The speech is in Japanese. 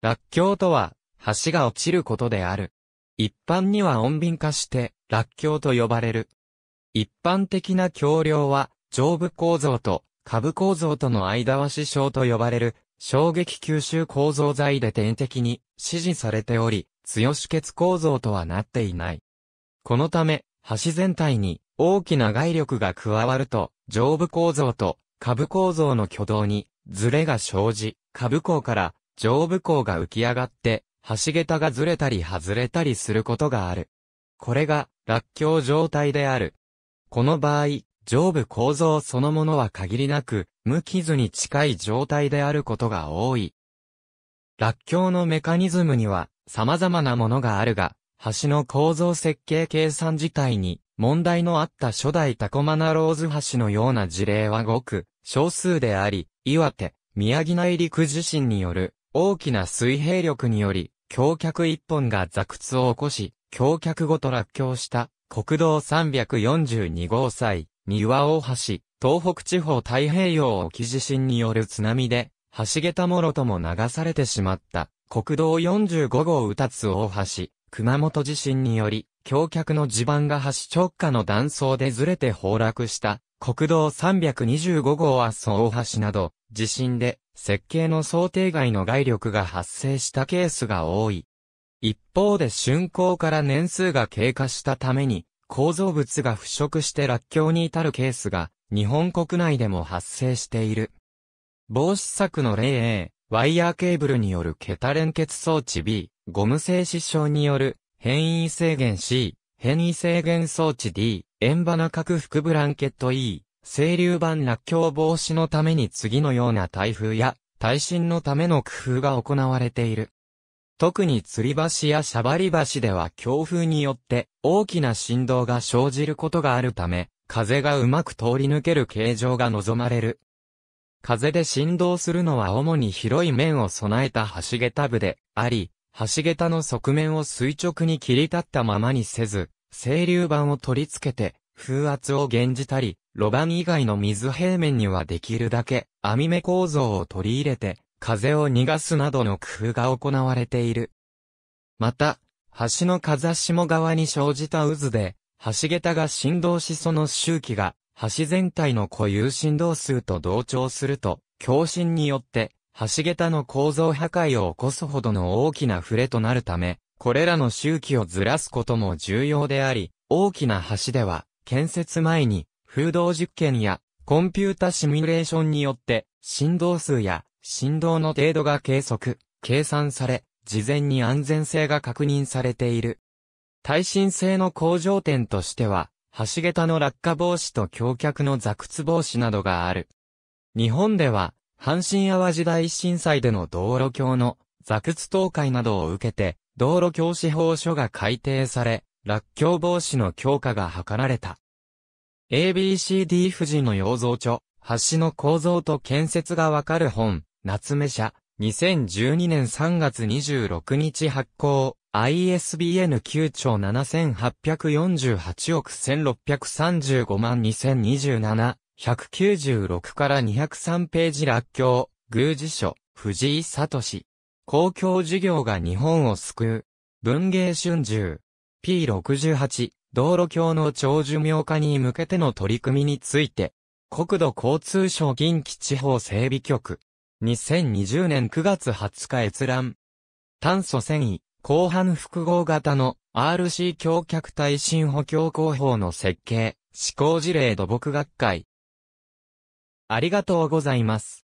落橋とは、橋が落ちることである。一般には穏便化して、落橋と呼ばれる。一般的な橋梁は、上部構造と下部構造との間は支障と呼ばれる、衝撃吸収構造材で点滴に支持されており、強止血構造とはなっていない。このため、橋全体に大きな外力が加わると、上部構造と下部構造の挙動にズレが生じ、下部構から上部校が浮き上がって、橋桁がずれたり外れたりすることがある。これが、落橋状態である。この場合、上部構造そのものは限りなく、無傷に近い状態であることが多い。落橋のメカニズムには、様々なものがあるが、橋の構造設計計算自体に、問題のあった初代タコマナローズ橋のような事例はごく、少数であり、岩手、宮城内陸地震による大きな水平力により、橋脚一本が座屈を起こし、橋脚ごと落橋した国道342号祭、三輪大橋、東北地方太平洋沖地震による津波で、橋桁もろとも流されてしまった国道45号宇達大橋、熊本地震により、橋脚の地盤が橋直下の断層でずれて崩落した国道325号阿蘇大橋など、地震で設計の想定外の外力が発生したケースが多い。一方で竣工から年数が経過したために構造物が腐食して落橋に至るケースが日本国内でも発生している。防止策の例 A、ワイヤーケーブルによる桁連結装置 B、ゴム製支傷による変異制限 C、変異制限装置 D、円花核腹ブランケット E、清流板落橋防止のために次のような台風や耐震のための工夫が行われている。特に吊り橋やしゃばり橋では強風によって大きな振動が生じることがあるため、風がうまく通り抜ける形状が望まれる。風で振動するのは主に広い面を備えた橋桁部であり、橋桁の側面を垂直に切り立ったままにせず、清流板を取り付けて、風圧を減じたり、路盤以外の水平面にはできるだけ網目構造を取り入れて風を逃がすなどの工夫が行われている。また、橋の風下側に生じた渦で、橋桁が振動しその周期が、橋全体の固有振動数と同調すると、共振によって、橋桁の構造破壊を起こすほどの大きな触れとなるため、これらの周期をずらすことも重要であり、大きな橋では、建設前に、風洞実験やコンピュータシミュレーションによって振動数や振動の程度が計測、計算され、事前に安全性が確認されている。耐震性の向上点としては、橋桁の落下防止と橋脚の座屈防止などがある。日本では、阪神淡路大震災での道路橋の座屈倒壊などを受けて、道路橋司法書が改定され、落橋防止の強化が図られた。ABCD 富士の養蔵著、橋の構造と建設がわかる本、夏目社、2012年3月26日発行、ISBN 9兆7848億1635万2027、196から203ページ落橋、宮司書、藤井聡。公共事業が日本を救う。文芸春秋。P68。道路橋の長寿命化に向けての取り組みについて、国土交通省近畿地方整備局、2020年9月20日閲覧。炭素繊維、広範複合型の RC 橋脚耐震補強工法の設計、施行事例土木学会。ありがとうございます。